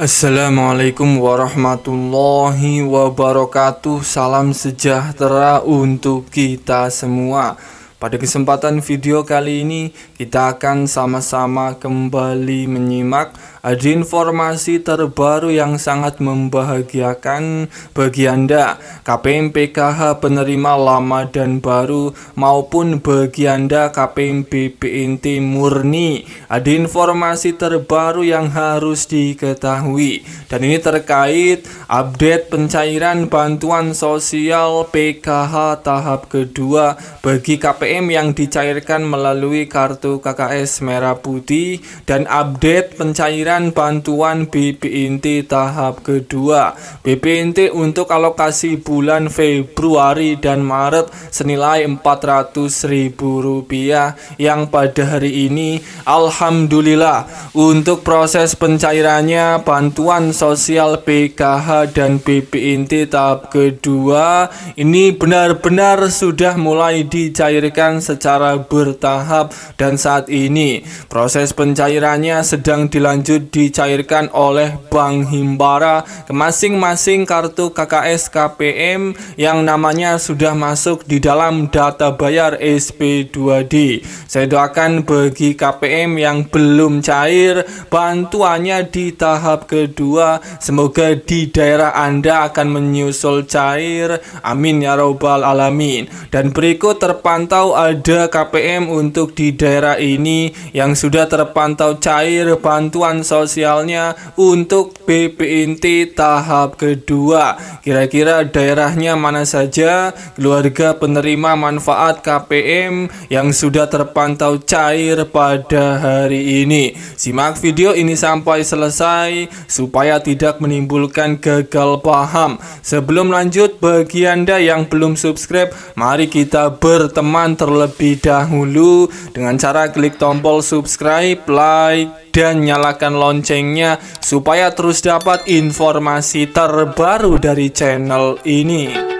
Assalamualaikum warahmatullahi wabarakatuh Salam sejahtera untuk kita semua Pada kesempatan video kali ini Kita akan sama-sama kembali menyimak ada informasi terbaru yang sangat membahagiakan bagi Anda, KPM PKH penerima lama dan baru maupun bagi Anda KPM BPNT murni. Ada informasi terbaru yang harus diketahui dan ini terkait update pencairan bantuan sosial PKH tahap kedua bagi KPM yang dicairkan melalui kartu KKS merah putih dan update pencairan pemberian Bantuan BPNT tahap kedua BPNT untuk alokasi bulan Februari dan Maret senilai Rp400.000 yang pada hari ini Alhamdulillah untuk proses pencairannya bantuan sosial PKH dan BPNT tahap kedua ini benar-benar sudah mulai dicairkan secara bertahap dan saat ini proses pencairannya sedang dilanjut dicairkan oleh Bank Himbara ke masing-masing kartu KKS KPM yang namanya sudah masuk di dalam data bayar SP2D. Saya doakan bagi KPM yang belum cair bantuannya di tahap kedua. Semoga di daerah Anda akan menyusul cair. Amin ya robbal alamin. Dan berikut terpantau ada KPM untuk di daerah ini yang sudah terpantau cair bantuan sosialnya untuk BPNT tahap kedua. Kira-kira daerahnya mana saja keluarga penerima manfaat KPM yang sudah terpantau cair pada hari ini. Simak video ini sampai selesai supaya tidak menimbulkan gagal paham. Sebelum lanjut bagi Anda yang belum subscribe, mari kita berteman terlebih dahulu dengan cara klik tombol subscribe, like, dan nyalakan loncengnya supaya terus dapat informasi terbaru dari channel ini.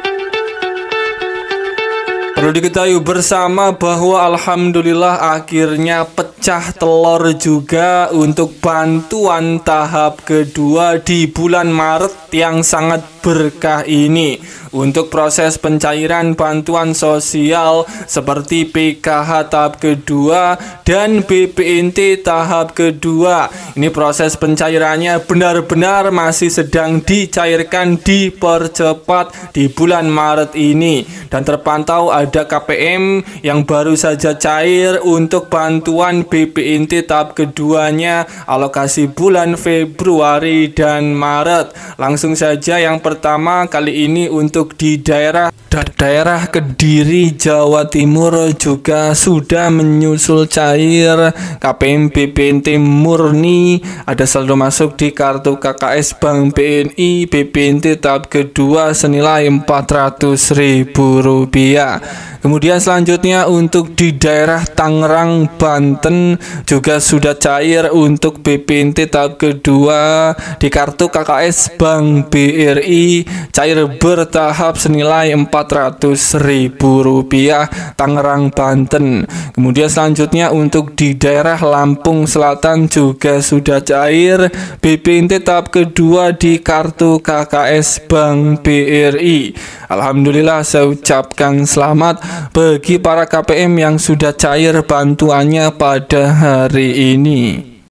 Perlu diketahui bersama bahwa alhamdulillah akhirnya pecah telur juga untuk bantuan tahap kedua di bulan Maret yang sangat berkah ini untuk proses pencairan bantuan sosial seperti PKH tahap kedua dan BPNT tahap kedua. Ini proses pencairannya benar-benar masih sedang dicairkan dipercepat di bulan Maret ini dan terpantau ada ada KPM yang baru saja cair untuk bantuan BPNT tahap keduanya alokasi bulan Februari dan Maret. Langsung saja yang pertama kali ini untuk di daerah da daerah Kediri, Jawa Timur juga sudah menyusul cair KPM BPNT murni ada saldo masuk di kartu KKS Bank BNI BPNT tahap kedua senilai Rp400.000 kemudian selanjutnya untuk di daerah Tangerang Banten juga sudah cair untuk BPNT tahap kedua di kartu KKS Bank BRI cair bertahap senilai Rp400.000. Rp400.000 Tangerang Banten kemudian selanjutnya untuk di daerah Lampung Selatan juga sudah cair BPNT tahap kedua di kartu KKS Bank BRI Alhamdulillah saya ucapkan selamat bagi para KPM yang sudah cair bantuannya pada hari ini